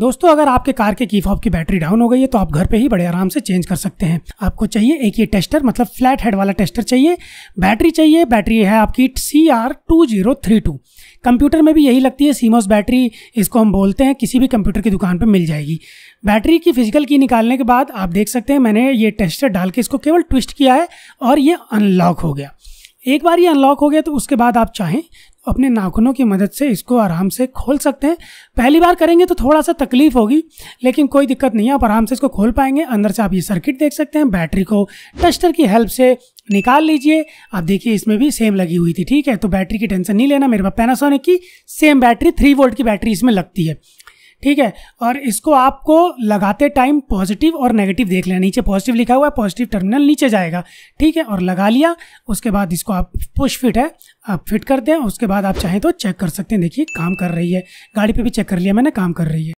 दोस्तों अगर आपके कार के की फॉब की बैटरी डाउन हो गई है तो आप घर पे ही बड़े आराम से चेंज कर सकते हैं आपको चाहिए एक ये टेस्टर मतलब फ्लैट हेड वाला टेस्टर चाहिए बैटरी चाहिए बैटरी है आपकी C R two zero three two computer में भी यही लगती है सीमोस बैटरी इसको हम बोलते हैं किसी भी कंप्यूटर की दुकान पर मिल जाएगी बैटरी की फिजिकल की निकालने के बाद आप देख सकते हैं मैंने ये टेस्टर डाल के इसको केवल ट्विस्ट किया है और ये अनलॉक हो गया एक बार ये अनलॉक हो गया तो उसके बाद आप चाहें अपने नाखूनों की मदद से इसको आराम से खोल सकते हैं पहली बार करेंगे तो थोड़ा सा तकलीफ होगी लेकिन कोई दिक्कत नहीं है आप आराम से इसको खोल पाएंगे अंदर से आप ये सर्किट देख सकते हैं बैटरी को टस्टर की हेल्प से निकाल लीजिए आप देखिए इसमें भी सेम लगी हुई थी ठीक है तो बैटरी की टेंशन नहीं लेना मेरे पास पैनासोनिक की सेम बैटरी थ्री वोल्ट की बैटरी इसमें लगती है ठीक है और इसको आपको लगाते टाइम पॉजिटिव और नेगेटिव देख लेना नीचे पॉजिटिव लिखा हुआ है पॉजिटिव टर्मिनल नीचे जाएगा ठीक है और लगा लिया उसके बाद इसको आप पुश फिट है आप फिट करते हैं उसके बाद आप चाहें तो चेक कर सकते हैं देखिए काम कर रही है गाड़ी पे भी चेक कर लिया मैंने काम कर रही है